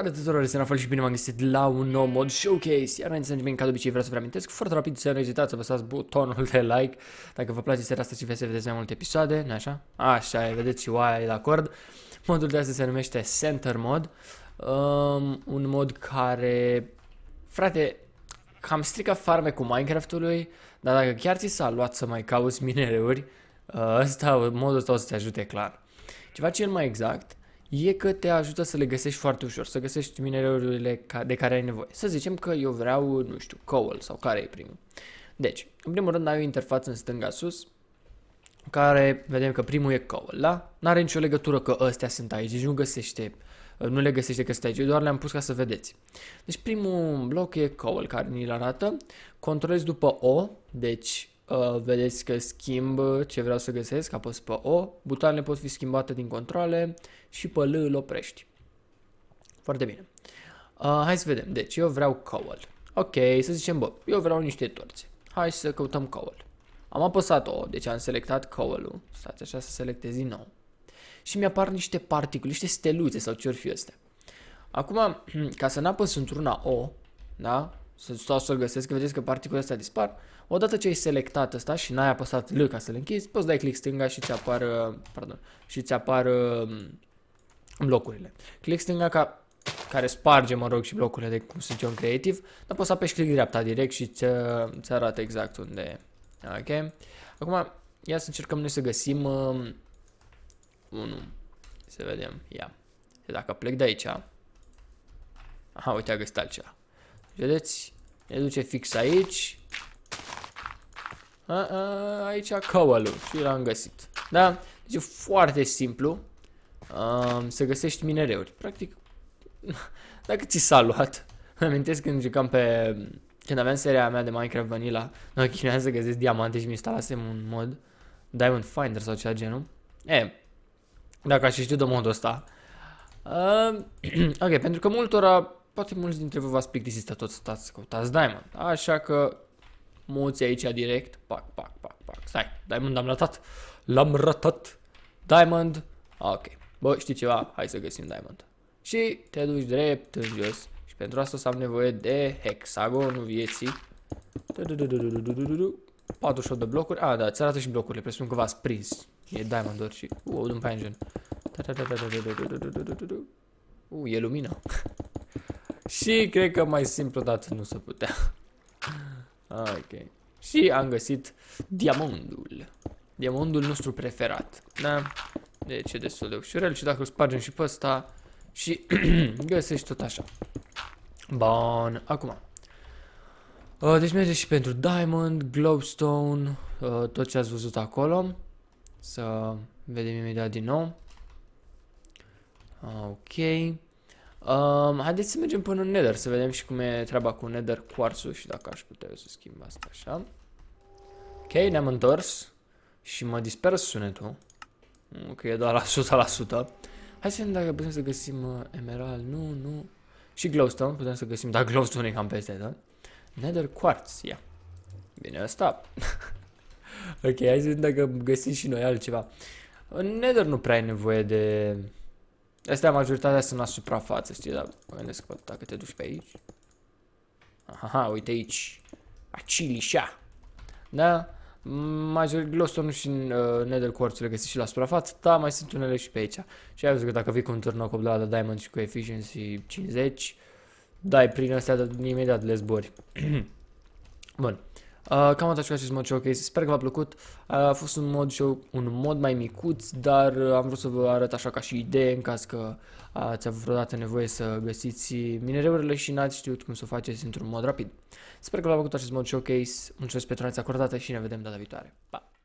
Salutare tuturor, este Rafael și bine m-am găsit la un nou mod showcase Iar înainte să începem, ca de obicei vreau să vă amintesc foarte rapid să nu ezitați să apăsați butonul de like Dacă vă place seara asta și vreți să vedeți mai multe episoade, nu așa? Așa e, vedeți și oaia e de acord Modul de astăzi se numește Center Mod um, Un mod care, frate, cam strică farme cu Minecraft-ului Dar dacă chiar ți s-a luat să mai cauți minereuri, uh, ăsta, modul ăsta o să te ajute clar Ceva cel mai exact e că te ajută să le găsești foarte ușor, să găsești minereurile de care ai nevoie. Să zicem că eu vreau, nu știu, coal sau care e primul. Deci, în primul rând ai o interfață în stânga sus, care vedem că primul e coal, da? N-are nicio legătură că ăstea sunt aici, deci nu găsește nu le găsește că sunt aici, doar le-am pus ca să vedeți. Deci primul bloc e coal care ni-l arată, controlezi după O, deci Uh, vedeți că schimb ce vreau să găsesc, apăs pe O, butoanele pot fi schimbate din controle și pe L îl oprești. Foarte bine. Uh, hai să vedem. Deci, eu vreau cowl. Ok, să zicem, bă, eu vreau niște torțe. Hai să căutăm cowl. Am apăsat O, deci am selectat cowl-ul. Stați așa să selectez din nou. Și mi-apar niște particule, niște steluțe sau ce-or fi astea. Acum, ca să n-apăs într-una O, da? să stau să l găsesc, vedeți că particulele astea dispar. Odată ce ai selectat asta și n-ai apăsat L ca să le închizi, poți dai click stânga și ți apar, pardon, și ți apar um, blocurile. Click stânga ca, care sparge, mă rog, și blocurile de cum sunt eu în creative, dar poți să apeși click dreapta direct și ți, uh, ți arată exact unde e. Ok? Acum, ia să încercăm noi să găsim uh, um, unul. Să vedem, ia. Dacă plec de aici, aha, uite, a găsit altceva. Vedeți? Ne duce fix aici. A, a, aici căuălul și l-am găsit. Da? Deci e foarte simplu um, să găsești minereuri. Practic, dacă ți s-a luat, îmi amintesc când jucam pe... Când aveam seria mea de Minecraft Vanilla, mă chinuiam să găsesc diamante și mi instalasem un mod Diamond Finder sau ceva genul. E, dacă aș știu de modul ăsta. Uh, ok, pentru că multora poate mulți dintre voi v-ați plictisit să tot stați să căutați Diamond. Așa că muți aici direct, pac, pac, pac, pac. Stai, Diamond am ratat. L-am ratat. Diamond. Ok. Bă, știi ceva? Hai să găsim Diamond. Și te duci drept în jos. Și pentru asta o să am nevoie de hexagonul vieții. 48 de blocuri. Ah, da, ți arată și blocurile. Presupun că v-ați prins. E diamond și... Uh, un pe engine. e lumină. Și cred că mai simplu dată nu se putea. Ok. Și am găsit diamondul. Diamondul nostru preferat. Da? Deci e destul de ușurel și dacă îl spargem și pe ăsta și găsești tot așa. Bun, acum. Uh, deci merge și pentru Diamond, Glowstone, uh, tot ce ați văzut acolo. Să vedem imediat din nou. Ok. Um, haideți să mergem până în Nether, să vedem și cum e treaba cu Nether quartz și dacă aș putea să schimb asta așa. Ok, ne-am întors și mă disperă sunetul. Ok, mm, doar la 100%. Hai să vedem dacă putem să găsim uh, emerald, nu, nu. Și glowstone putem să găsim, dar glowstone e cam peste, da? Nether quartz, ia. Yeah. Bine, asta. ok, hai să vedem dacă găsim și noi altceva. În Nether nu prea ai nevoie de Astea majoritatea sunt la suprafață, știi, dar mă gândesc că dacă te duci pe aici. Aha, uite aici. Acilișa. Da? Major glostonul și uh, nether quartz le găsiți și la suprafață, dar mai sunt unele și pe aici. Și ai văzut că dacă vii cu un turnocop de la diamond și cu efficiency 50, dai prin astea, dar imediat le zbori. Bun. Uh, cam atât cu acest mod showcase, sper că v-a plăcut. Uh, a fost un mod show, un mod mai micuț, dar uh, am vrut să vă arăt așa ca și idee în caz că uh, ați avut vreodată nevoie să găsiți minereurile și n-ați știut cum să o faceți într-un mod rapid. Sper că v-a plăcut acest mod showcase, mulțumesc pentru atenția acordată și ne vedem data viitoare. Pa!